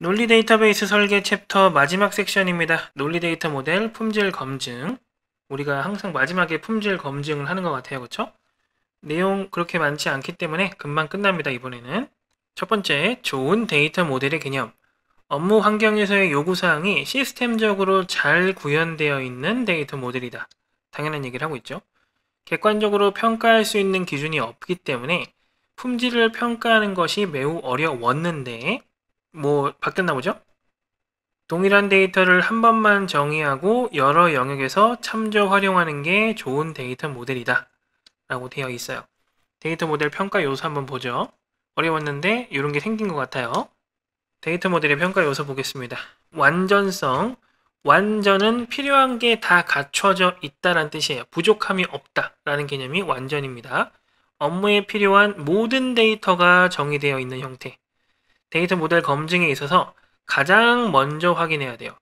논리 데이터베이스 설계 챕터 마지막 섹션입니다. 논리 데이터 모델 품질 검증 우리가 항상 마지막에 품질 검증을 하는 것 같아요. 그렇죠? 내용 그렇게 많지 않기 때문에 금방 끝납니다. 이번에는 첫 번째, 좋은 데이터 모델의 개념 업무 환경에서의 요구사항이 시스템적으로 잘 구현되어 있는 데이터 모델이다. 당연한 얘기를 하고 있죠. 객관적으로 평가할 수 있는 기준이 없기 때문에 품질을 평가하는 것이 매우 어려웠는데 뭐 바뀌었나 보죠? 동일한 데이터를 한 번만 정의하고 여러 영역에서 참조 활용하는 게 좋은 데이터 모델이다 라고 되어 있어요. 데이터 모델 평가 요소 한번 보죠. 어려웠는데 이런 게 생긴 것 같아요. 데이터 모델의 평가 요소 보겠습니다. 완전성, 완전은 필요한 게 다 갖춰져 있다라는 뜻이에요. 부족함이 없다라는 개념이 완전입니다. 업무에 필요한 모든 데이터가 정의되어 있는 형태. 데이터 모델 검증에 있어서 가장 먼저 확인해야 돼요.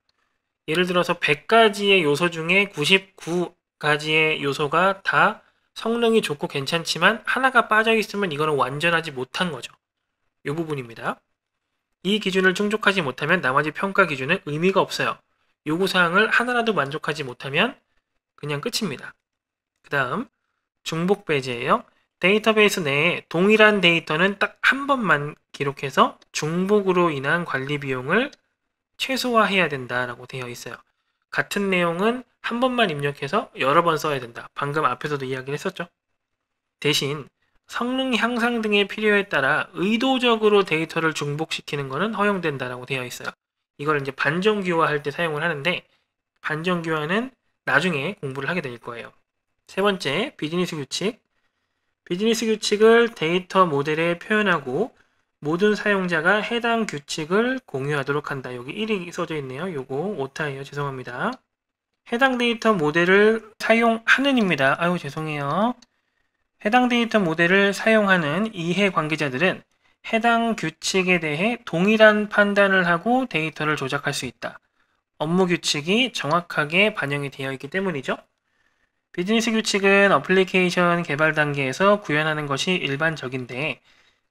예를 들어서 100가지의 요소 중에 99가지의 요소가 다 성능이 좋고 괜찮지만 하나가 빠져있으면 이거는 완전하지 못한 거죠. 이 부분입니다. 이 기준을 충족하지 못하면 나머지 평가 기준은 의미가 없어요. 요구사항을 하나라도 만족하지 못하면 그냥 끝입니다. 그 다음 중복 배제예요. 데이터베이스 내에 동일한 데이터는 딱 한 번만 기록해서 중복으로 인한 관리 비용을 최소화해야 된다라고 되어 있어요. 같은 내용은 한 번만 입력해서 여러 번 써야 된다. 방금 앞에서도 이야기를 했었죠. 대신 성능 향상 등의 필요에 따라 의도적으로 데이터를 중복시키는 것은 허용된다라고 되어 있어요. 이걸 이제 반정기화할 때 사용을 하는데 반정기화는 나중에 공부를 하게 될 거예요. 세 번째, 비즈니스 규칙. 비즈니스 규칙을 데이터 모델에 표현하고 모든 사용자가 해당 규칙을 공유하도록 한다. 여기 1이 써져 있네요. 요거 오타예요. 죄송합니다. 해당 데이터 모델을 사용하는입니다. 아유 죄송해요. 해당 데이터 모델을 사용하는 이해 관계자들은 해당 규칙에 대해 동일한 판단을 하고 데이터를 조작할 수 있다. 업무 규칙이 정확하게 반영이 되어 있기 때문이죠. 비즈니스 규칙은 어플리케이션 개발 단계에서 구현하는 것이 일반적인데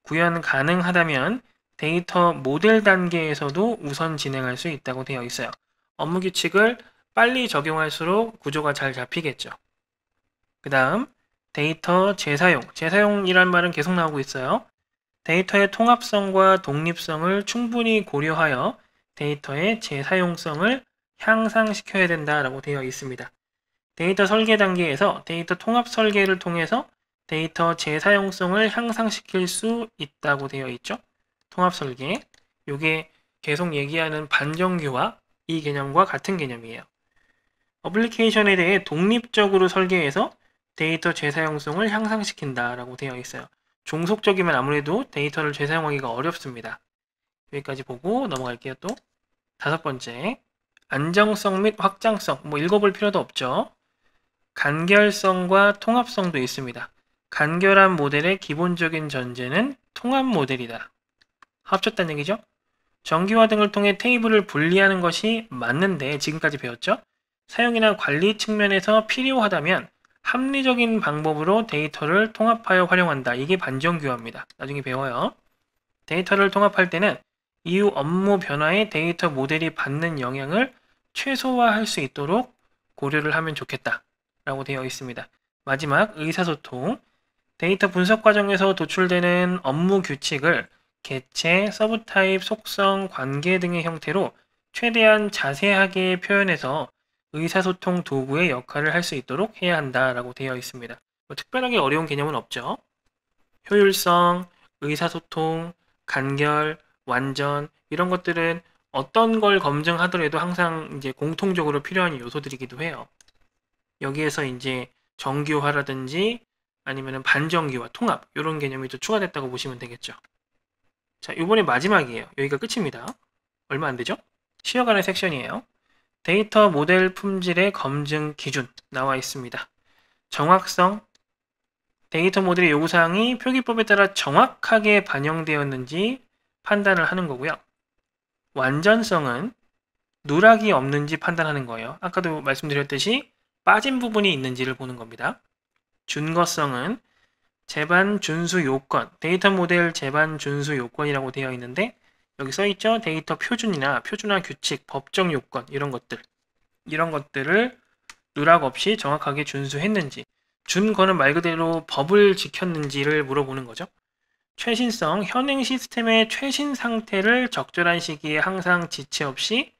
구현 가능하다면 데이터 모델 단계에서도 우선 진행할 수 있다고 되어 있어요. 업무 규칙을 빨리 적용할수록 구조가 잘 잡히겠죠. 그 다음 데이터 재사용. 재사용이란 말은 계속 나오고 있어요. 데이터의 통합성과 독립성을 충분히 고려하여 데이터의 재사용성을 향상시켜야 된다라고 되어 있습니다. 데이터 설계 단계에서 데이터 통합 설계를 통해서 데이터 재사용성을 향상시킬 수 있다고 되어 있죠. 통합 설계. 요게 계속 얘기하는 반정규화 이 개념과 같은 개념이에요. 어플리케이션에 대해 독립적으로 설계해서 데이터 재사용성을 향상시킨다라고 되어 있어요. 종속적이면 아무래도 데이터를 재사용하기가 어렵습니다. 여기까지 보고 넘어갈게요. 또 다섯 번째, 안정성 및 확장성. 뭐 읽어볼 필요도 없죠. 간결성과 통합성도 있습니다. 간결한 모델의 기본적인 전제는 통합 모델이다. 합쳤다는 얘기죠. 정기화 등을 통해 테이블을 분리하는 것이 맞는데 지금까지 배웠죠? 사용이나 관리 측면에서 필요하다면 합리적인 방법으로 데이터를 통합하여 활용한다. 이게 반정규화입니다. 나중에 배워요. 데이터를 통합할 때는 이후 업무 변화에 데이터 모델이 받는 영향을 최소화할 수 있도록 고려를 하면 좋겠다. 라고 되어 있습니다. 마지막 의사소통. 데이터 분석 과정에서 도출되는 업무 규칙을 개체, 서브타입, 속성, 관계 등의 형태로 최대한 자세하게 표현해서 의사소통 도구의 역할을 할 수 있도록 해야 한다라고 되어 있습니다. 뭐 특별하게 어려운 개념은 없죠. 효율성, 의사소통, 간결, 완전 이런 것들은 어떤 걸 검증하더라도 항상 이제 공통적으로 필요한 요소들이기도 해요. 여기에서 이제 정규화라든지 아니면 반정규화, 통합 이런 개념이 또 추가됐다고 보시면 되겠죠. 자, 이번에 마지막이에요. 여기가 끝입니다. 얼마 안 되죠? 쉬어가는 섹션이에요. 데이터 모델 품질의 검증 기준 나와 있습니다. 정확성, 데이터 모델의 요구사항이 표기법에 따라 정확하게 반영되었는지 판단을 하는 거고요. 완전성은 누락이 없는지 판단하는 거예요. 아까도 말씀드렸듯이 빠진 부분이 있는지를 보는 겁니다. 준거성은 제반 준수 요건, 데이터 모델 제반 준수 요건이라고 되어 있는데 여기 써 있죠? 데이터 표준이나 표준화 규칙, 법정 요건 이런 것들 이런 것들을 누락 없이 정확하게 준수했는지 준 거는 말 그대로 법을 지켰는지를 물어보는 거죠. 최신성, 현행 시스템의 최신 상태를 적절한 시기에 항상 지체 없이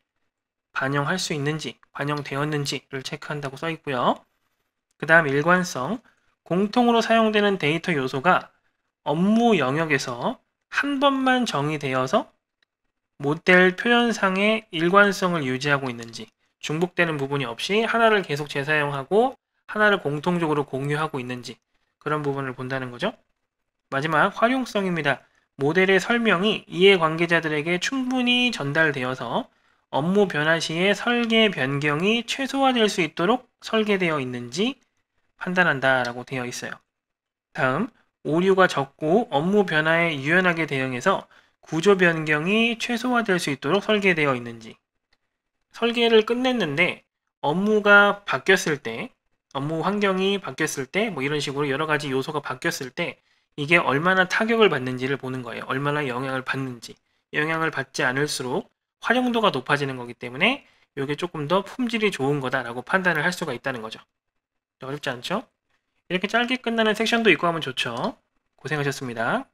반영할 수 있는지 반영되었는지를 체크한다고 써 있고요. 그 다음 일관성, 공통으로 사용되는 데이터 요소가 업무 영역에서 한 번만 정의되어서 모델 표현상의 일관성을 유지하고 있는지 중복되는 부분이 없이 하나를 계속 재사용하고 하나를 공통적으로 공유하고 있는지 그런 부분을 본다는 거죠. 마지막 활용성입니다. 모델의 설명이 이해 관계자들에게 충분히 전달되어서 업무 변화 시에 설계 변경이 최소화될 수 있도록 설계되어 있는지 판단한다 라고 되어 있어요. 다음, 오류가 적고 업무 변화에 유연하게 대응해서 구조 변경이 최소화될 수 있도록 설계되어 있는지 설계를 끝냈는데 업무가 바뀌었을 때 업무 환경이 바뀌었을 때 뭐 이런 식으로 여러 가지 요소가 바뀌었을 때 이게 얼마나 타격을 받는지를 보는 거예요. 얼마나 영향을 받는지 영향을 받지 않을수록 활용도가 높아지는 거기 때문에 이게 조금 더 품질이 좋은 거다라고 판단을 할 수가 있다는 거죠. 어렵지 않죠? 이렇게 짧게 끝나는 섹션도 입고 하면 좋죠. 고생하셨습니다.